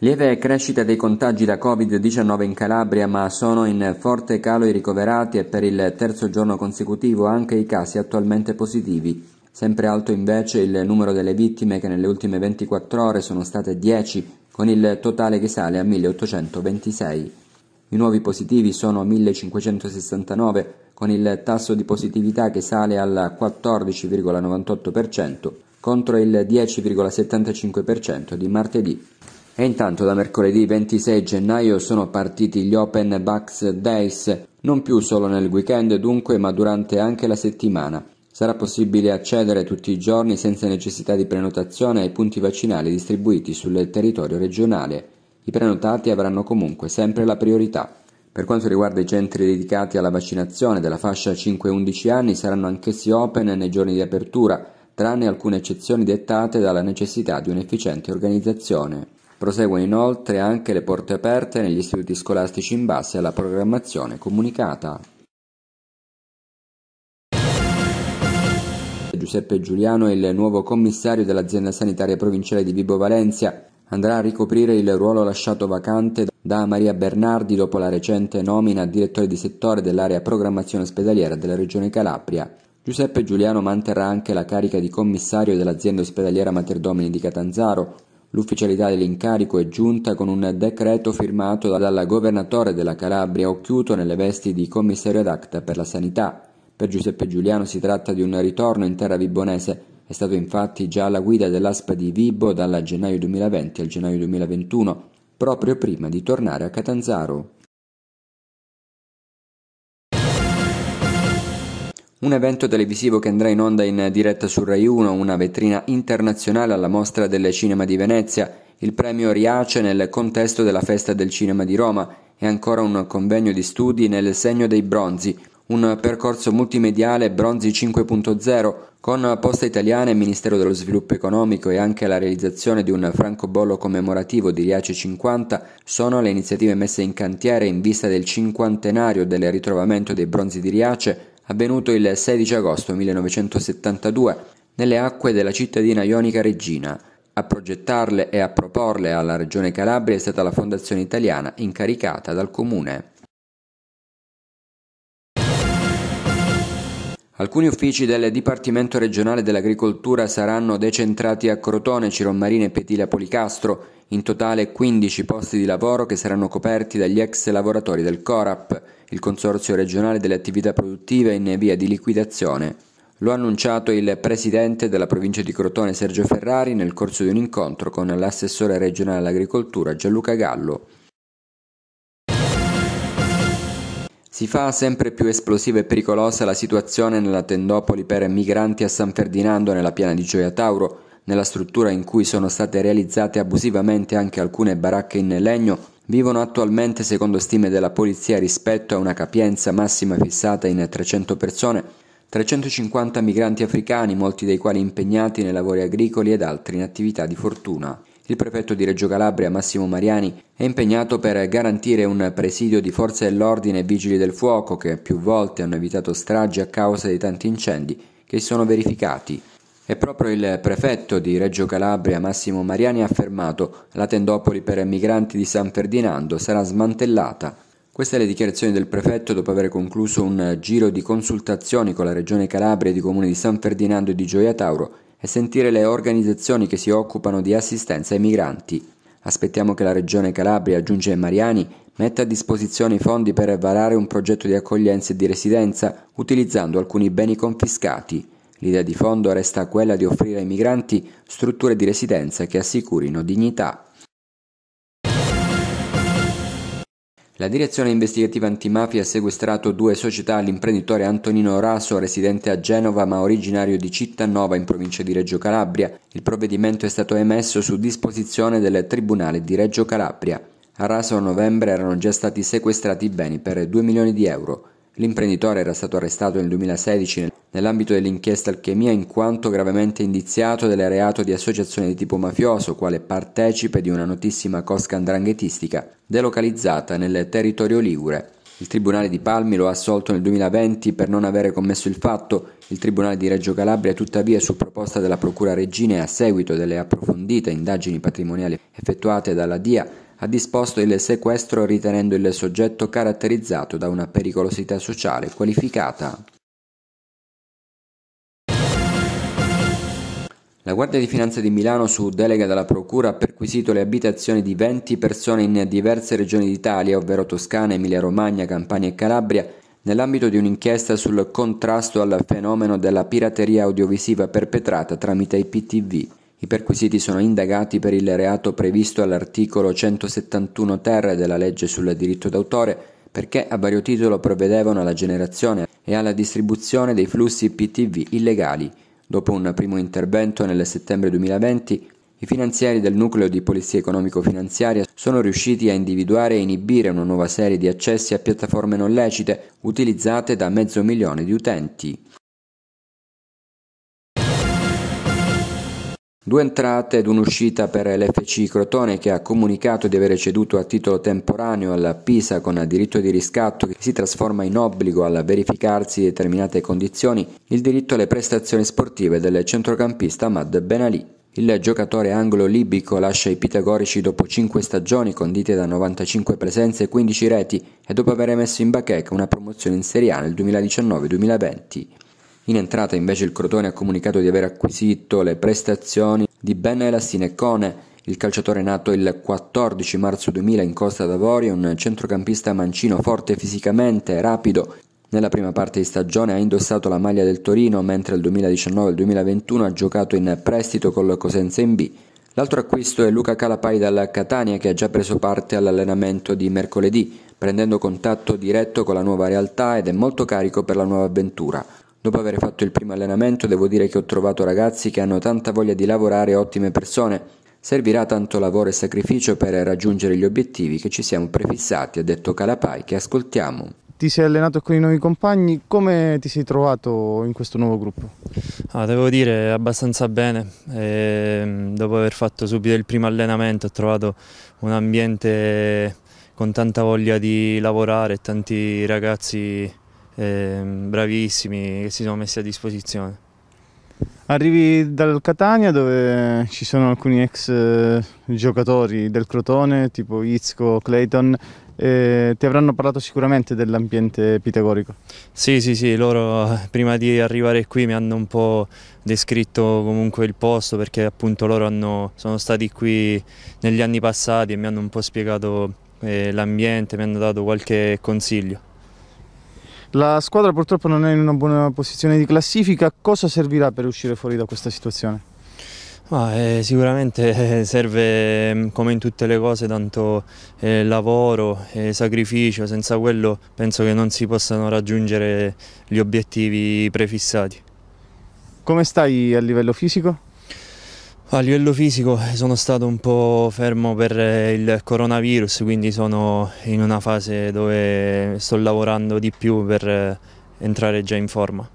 Lieve crescita dei contagi da Covid-19 in Calabria, ma sono in forte calo i ricoverati e per il terzo giorno consecutivo anche i casi attualmente positivi. Sempre alto invece il numero delle vittime che nelle ultime 24 ore sono state 10, con il totale che sale a 1826. I nuovi positivi sono 1569, con il tasso di positività che sale al 14,98% contro il 10,75% di martedì. E intanto da mercoledì 26 gennaio sono partiti gli Open Bucks Days, non più solo nel weekend dunque, ma durante anche la settimana. Sarà possibile accedere tutti i giorni senza necessità di prenotazione ai punti vaccinali distribuiti sul territorio regionale. I prenotati avranno comunque sempre la priorità. Per quanto riguarda i centri dedicati alla vaccinazione della fascia 5-11 anni saranno anch'essi open nei giorni di apertura, tranne alcune eccezioni dettate dalla necessità di un'efficiente organizzazione. Proseguono inoltre anche le porte aperte negli istituti scolastici in base alla programmazione comunicata. Giuseppe Giuliano, il nuovo commissario dell'azienda sanitaria provinciale di Vibo Valencia, andrà a ricoprire il ruolo lasciato vacante da Maria Bernardi dopo la recente nomina a direttore di settore dell'area programmazione ospedaliera della Regione Calabria. Giuseppe Giuliano manterrà anche la carica di commissario dell'azienda ospedaliera Materdomini di Catanzaro, L'ufficialità dell'incarico è giunta con un decreto firmato dal governatore della Calabria Occhiuto nelle vesti di commissario ad acta per la sanità. Per Giuseppe Giuliano si tratta di un ritorno in terra vibonese. È stato infatti già alla guida dell'ASPA di Vibo dal gennaio 2020 al gennaio 2021, proprio prima di tornare a Catanzaro. Un evento televisivo che andrà in onda in diretta su Rai 1, una vetrina internazionale alla Mostra del Cinema di Venezia, il premio Riace nel contesto della Festa del Cinema di Roma e ancora un convegno di studi nel segno dei bronzi, un percorso multimediale Bronzi 5.0 con Posta Italiana e Ministero dello Sviluppo Economico e anche la realizzazione di un francobollo commemorativo di Riace 50 sono le iniziative messe in cantiere in vista del cinquantenario del ritrovamento dei bronzi di Riace avvenuto il 16 agosto 1972 nelle acque della cittadina ionica Regina. A progettarle e a proporle alla Regione Calabria è stata la Fondazione Italiana incaricata dal Comune. Alcuni uffici del Dipartimento regionale dell'agricoltura saranno decentrati a Crotone, Cirommarine e Petila Policastro, in totale 15 posti di lavoro che saranno coperti dagli ex lavoratori del Corap il Consorzio regionale delle attività produttive in via di liquidazione. Lo ha annunciato il presidente della provincia di Crotone Sergio Ferrari nel corso di un incontro con l'assessore regionale all'agricoltura Gianluca Gallo. Si fa sempre più esplosiva e pericolosa la situazione nella tendopoli per migranti a San Ferdinando nella piana di Gioia Tauro, nella struttura in cui sono state realizzate abusivamente anche alcune baracche in legno vivono attualmente, secondo stime della polizia, rispetto a una capienza massima fissata in 300 persone, 350 migranti africani, molti dei quali impegnati nei lavori agricoli ed altri in attività di fortuna. Il prefetto di Reggio Calabria, Massimo Mariani, è impegnato per garantire un presidio di forze dell'ordine e vigili del fuoco che più volte hanno evitato stragi a causa dei tanti incendi che si sono verificati. E proprio il prefetto di Reggio Calabria Massimo Mariani ha affermato la tendopoli per migranti di San Ferdinando sarà smantellata. Queste le dichiarazioni del prefetto dopo aver concluso un giro di consultazioni con la Regione Calabria ed i comuni di San Ferdinando e di Gioia Tauro e sentire le organizzazioni che si occupano di assistenza ai migranti. Aspettiamo che la Regione Calabria, aggiunge Mariani, metta a disposizione i fondi per varare un progetto di accoglienza e di residenza utilizzando alcuni beni confiscati. L'idea di fondo resta quella di offrire ai migranti strutture di residenza che assicurino dignità La direzione investigativa antimafia ha sequestrato due società all'imprenditore Antonino Raso, residente a Genova ma originario di Cittanova in provincia di Reggio Calabria. Il provvedimento è stato emesso su disposizione del Tribunale di Reggio Calabria. A Raso a novembre erano già stati sequestrati i beni per 2 milioni di euro. L'imprenditore era stato arrestato nel 2016 nell'ambito dell'inchiesta Alchemia in quanto gravemente indiziato del reato di associazione di tipo mafioso, quale partecipe di una notissima cosca andranghetistica delocalizzata nel territorio ligure. Il Tribunale di Palmi lo ha assolto nel 2020 per non avere commesso il fatto. Il Tribunale di Reggio Calabria, tuttavia, su proposta della Procura Regina e a seguito delle approfondite indagini patrimoniali effettuate dalla DIA, ha disposto il sequestro ritenendo il soggetto caratterizzato da una pericolosità sociale qualificata. La Guardia di Finanza di Milano, su delega della Procura, ha perquisito le abitazioni di 20 persone in diverse regioni d'Italia, ovvero Toscana, Emilia-Romagna, Campania e Calabria, nell'ambito di un'inchiesta sul contrasto al fenomeno della pirateria audiovisiva perpetrata tramite IPTV. I perquisiti sono indagati per il reato previsto all'articolo 171 ter della legge sul diritto d'autore perché a vario titolo provvedevano alla generazione e alla distribuzione dei flussi PTV illegali. Dopo un primo intervento nel settembre 2020, i finanzieri del nucleo di polizia economico-finanziaria sono riusciti a individuare e inibire una nuova serie di accessi a piattaforme non lecite utilizzate da mezzo milione di utenti. Due entrate ed un'uscita per l'FC Crotone che ha comunicato di aver ceduto a titolo temporaneo alla Pisa con diritto di riscatto che si trasforma in obbligo al verificarsi determinate condizioni il diritto alle prestazioni sportive del centrocampista Ahmad Ben Ali. Il giocatore anglo-libico lascia i pitagorici dopo 5 stagioni condite da 95 presenze e 15 reti e dopo aver messo in bacheca una promozione in Serie A nel 2019-2020. In entrata invece il Crotone ha comunicato di aver acquisito le prestazioni di Ben Elastinecone, il calciatore nato il 14 marzo 2000 in Costa d'Avorio, un centrocampista mancino forte fisicamente, e rapido, nella prima parte di stagione ha indossato la maglia del Torino, mentre il 2019 2021 ha giocato in prestito col Cosenza in B. L'altro acquisto è Luca Calapai dal Catania che ha già preso parte all'allenamento di mercoledì, prendendo contatto diretto con la nuova realtà ed è molto carico per la nuova avventura. Dopo aver fatto il primo allenamento devo dire che ho trovato ragazzi che hanno tanta voglia di lavorare e ottime persone. Servirà tanto lavoro e sacrificio per raggiungere gli obiettivi che ci siamo prefissati, ha detto Calapai, che ascoltiamo. Ti sei allenato con i nuovi compagni, come ti sei trovato in questo nuovo gruppo? Ah, devo dire abbastanza bene, e mm, dopo aver fatto subito il primo allenamento ho trovato un ambiente con tanta voglia di lavorare, tanti ragazzi eh, bravissimi che si sono messi a disposizione. Arrivi dal Catania dove ci sono alcuni ex eh, giocatori del Crotone, tipo Izco, Clayton, eh, ti avranno parlato sicuramente dell'ambiente pitagorico. Sì, sì, sì, loro eh, prima di arrivare qui mi hanno un po' descritto comunque il posto perché appunto loro hanno, sono stati qui negli anni passati e mi hanno un po' spiegato eh, l'ambiente, mi hanno dato qualche consiglio. La squadra purtroppo non è in una buona posizione di classifica, cosa servirà per uscire fuori da questa situazione? Ah, eh, sicuramente eh, serve mm, come in tutte le cose tanto eh, lavoro e sacrificio, senza quello penso che non si possano raggiungere gli obiettivi prefissati. Come stai a livello fisico? A livello fisico eh, sono stato un po' fermo per eh, il coronavirus, quindi sono in una fase dove sto lavorando di più per eh, entrare già in forma.